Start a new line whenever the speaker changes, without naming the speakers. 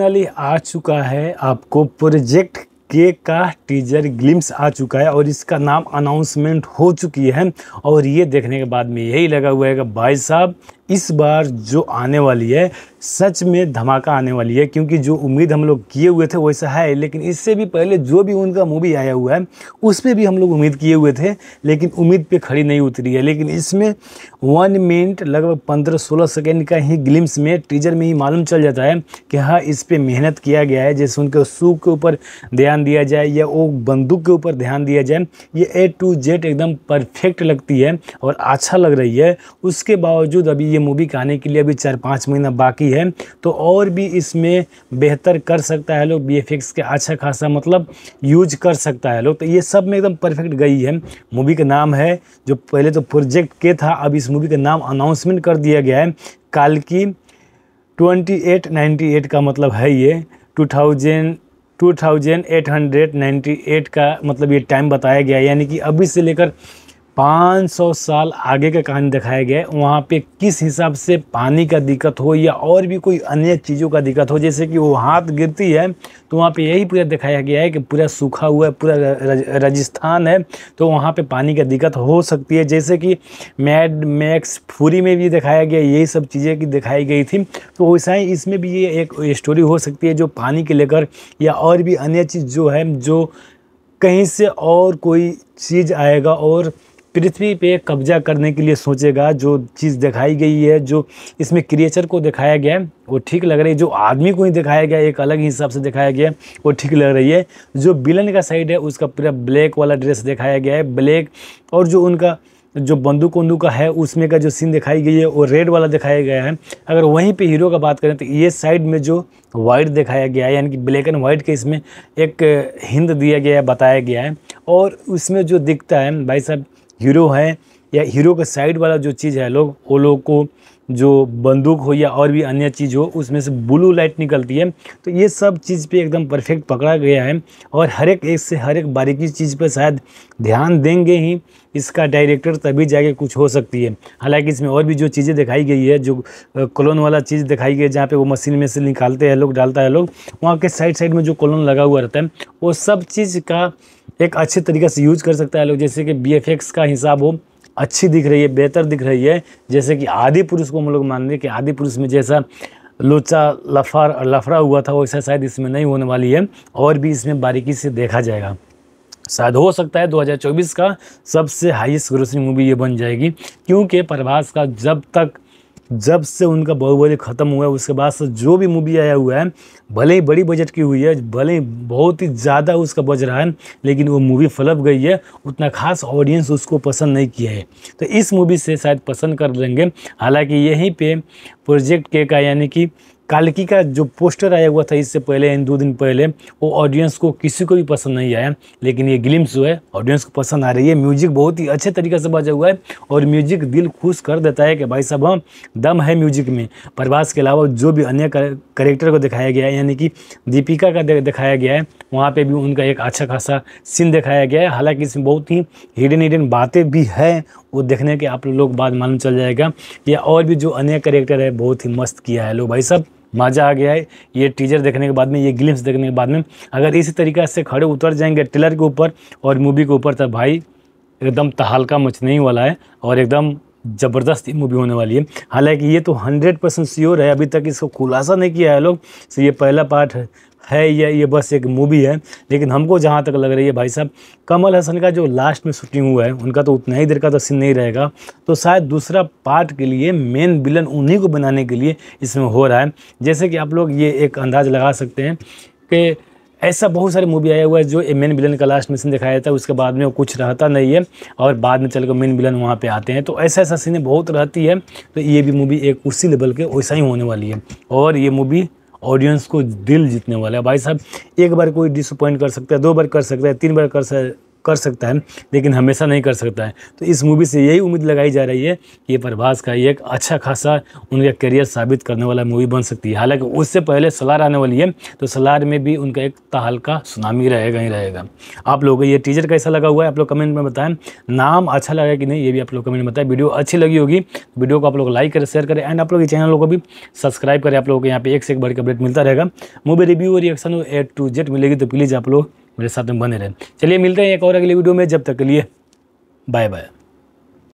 finally आ चुका है आपको प्रोजेक्ट के का टीजर ग्लिम्स आ चुका है और इसका नाम अनाउंसमेंट हो चुकी है और ये देखने के बाद में यही लगा हुआ है कि भाई साहब इस बार जो आने वाली है सच में धमाका आने वाली है क्योंकि जो उम्मीद हम लोग किए हुए थे वैसा है लेकिन इससे भी पहले जो भी उनका मूवी आया हुआ है उस पर भी हम लोग उम्मीद किए हुए थे लेकिन उम्मीद पे खड़ी नहीं उतरी है लेकिन इसमें वन मिनट लगभग पंद्रह सोलह सेकेंड का ही ग्लिम्स में टीजर में ही मालूम चल जाता है कि हाँ इस पर मेहनत किया गया है जैसे उनके सूख के ऊपर ध्यान दिया जाए या वो बंदूक के ऊपर ध्यान दिया जाए ये ए टू जेड एकदम परफेक्ट लगती है और अच्छा लग रही है उसके बावजूद अभी ये मूवी आने के लिए अभी चार पाँच महीना बाकी है तो और भी इसमें बेहतर कर सकता है लोग बी के अच्छा खासा मतलब यूज कर सकता है लोग तो ये सब में एकदम परफेक्ट गई है मूवी का नाम है जो पहले तो प्रोजेक्ट के था अब इस मूवी का नाम अनाउंसमेंट कर दिया गया है काल की 2898 का मतलब है ये 2000 2898 का मतलब ये टाइम बताया गया यानी कि अभी से लेकर 500 साल आगे का कहानी दिखाया गया है वहाँ पे किस हिसाब से पानी का दिक्कत हो या और भी कोई अन्य चीज़ों का दिक्कत हो जैसे कि वो हाथ गिरती है तो वहाँ पे यही पूरा दिखाया गया है कि पूरा सूखा हुआ है पूरा राजस्थान है तो वहाँ पे पानी का दिक्कत हो सकती है जैसे कि मैड मैक्स फूरी में भी दिखाया गया यही सब चीज़ें की दिखाई गई थी तो वैसा ही इसमें भी ये एक स्टोरी हो सकती है जो पानी के लेकर या और भी अन्य चीज़ जो है जो कहीं से और कोई चीज़ आएगा और पृथ्वी पे कब्जा करने के लिए सोचेगा जो चीज़ दिखाई गई है जो इसमें क्रिएचर को दिखाया गया है वो ठीक लग रही है जो आदमी को ही दिखाया गया एक अलग हिसाब से दिखाया गया है वो ठीक लग रही है जो बिलन का साइड है उसका पूरा ब्लैक वाला ड्रेस दिखाया गया है ब्लैक और जो उनका जो बंदूक वंदूक का है उसमें का जो सीन दिखाई गई है वो रेड वाला दिखाया गया है अगर वहीं पे हीरो का बात करें तो ये साइड में जो वाइट दिखाया गया है यानी कि ब्लैक एंड वाइट के इसमें एक हिंद दिया गया है बताया गया है और उसमें जो दिखता है भाई साहब हीरो हैं या हीरो का साइड वाला जो चीज़ है लोग वो लोग को जो बंदूक हो या और भी अन्य चीज़ हो उसमें से ब्लू लाइट निकलती है तो ये सब चीज़ पे एकदम परफेक्ट पकड़ा गया है और हर एक एक से हर एक बारीकी चीज़ पे शायद ध्यान देंगे ही इसका डायरेक्टर तभी जाके कुछ हो सकती है हालांकि इसमें और भी जो चीज़ें दिखाई गई है जो कॉलोन वाला चीज़ दिखाई गई है जहाँ पर वो मशीन में से निकालते हैं लोग डालता है लोग वहाँ के साइड साइड में जो कॉलोन लगा हुआ रहता है वो सब चीज़ का एक अच्छे तरीके से यूज कर सकता है लोग जैसे कि बी का हिसाब हो अच्छी दिख रही है बेहतर दिख रही है जैसे कि आदि पुरुष को हम लोग मान लें कि आदि पुरुष में जैसा लोचा लफार लफड़ा हुआ था वैसा शायद इसमें नहीं होने वाली है और भी इसमें बारीकी से देखा जाएगा शायद हो सकता है 2024 का सबसे हाईएस्ट ग्रोसिंग मूवी ये बन जाएगी क्योंकि प्रभास का जब तक जब से उनका बाहुबली ख़त्म हुआ है उसके बाद से जो भी मूवी आया हुआ है भले ही बड़ी बजट की हुई है भले ही बहुत ही ज़्यादा उसका बज रहा है लेकिन वो मूवी फलप गई है उतना खास ऑडियंस उसको पसंद नहीं किया है तो इस मूवी से शायद पसंद कर लेंगे हालांकि यहीं पर प्रोजेक्ट के का यानी कि कालकी का जो पोस्टर आया हुआ था इससे पहले इन दो दिन पहले वो ऑडियंस को किसी को भी पसंद नहीं आया लेकिन ये ग्लिम्स जो है ऑडियंस को पसंद आ रही है म्यूजिक बहुत ही अच्छे तरीके से बजा हुआ है और म्यूजिक दिल खुश कर देता है कि भाई साहब हम हाँ, दम है म्यूजिक में प्रभास के अलावा जो भी अन्य करेक्टर को दिखाया गया है यानी कि दीपिका का दिखाया गया है वहाँ पर भी उनका एक अच्छा खासा सीन दिखाया गया है हालाँकि इसमें बहुत ही हिडन हिडन बातें भी हैं वो देखने के आप लोग बाद मालूम चल जाएगा या और भी जो अन्य करेक्टर है बहुत ही मस्त किया है लोग भाई साहब मज़ा आ गया है ये टीजर देखने के बाद में ये ग्लिम्स देखने के बाद में अगर इसी तरीके से खड़े उतर जाएंगे ट्रेलर के ऊपर और मूवी के ऊपर तब तो भाई एकदम तहलका मचने ही वाला है और एकदम ज़बरदस्त मूवी होने वाली है हालांकि ये तो 100 परसेंट श्योर है अभी तक इसको खुलासा नहीं किया है लोग तो ये पहला पार्ट है या ये बस एक मूवी है लेकिन हमको जहाँ तक लग रही है भाई साहब कमल हसन का जो लास्ट में शूटिंग हुआ है उनका तो उतना ही देर का तो सीन नहीं रहेगा तो शायद दूसरा पार्ट के लिए मेन विलन उन्हीं को बनाने के लिए इसमें हो रहा है जैसे कि आप लोग ये एक अंदाज़ लगा सकते हैं कि ऐसा बहुत सारे मूवी आया हुआ है जो मेन विलन का लास्ट में सीन दिखाया जाता है उसके बाद में वो कुछ रहता नहीं है और बाद में चलकर मेन विलन वहाँ पे आते हैं तो ऐसा ऐसा सीन बहुत रहती है तो ये भी मूवी एक उसी लेवल के वैसा ही होने वाली है और ये मूवी ऑडियंस को दिल जीतने वाला है भाई साहब एक बार कोई डिसअपॉइंट कर सकता है दो बार कर सकता है तीन बार कर कर सकता है लेकिन हमेशा नहीं कर सकता है तो इस मूवी से यही उम्मीद लगाई जा रही है कि ये प्रभास का एक अच्छा खासा उनका करियर साबित करने वाला मूवी बन सकती है हालांकि उससे पहले सलार आने वाली है तो सलार में भी उनका एक तहलका सुनामी रहेगा ही रहेगा आप लोगों को ये टीजर कैसा लगा हुआ है आप लोग कमेंट में बताएं नाम अच्छा लगा कि नहीं ये भी आप लोग कमेंट में बताएं वीडियो अच्छी लगी होगी तो वीडियो को आप लोग लाइक करें शेयर करें एंड आप लोग ये चैनल को भी सब्सक्राइब करें आप लोगों को यहाँ पे एक से एक बड़ी अपडेट मिलता रहेगा मूवी रिव्यू और रिएक्शन ए टू जेड मिलेगी तो प्लीज़ आप लोग मेरे साथ में बने रहें चलिए मिलते हैं एक और अगली वीडियो में जब तक के लिए बाय बाय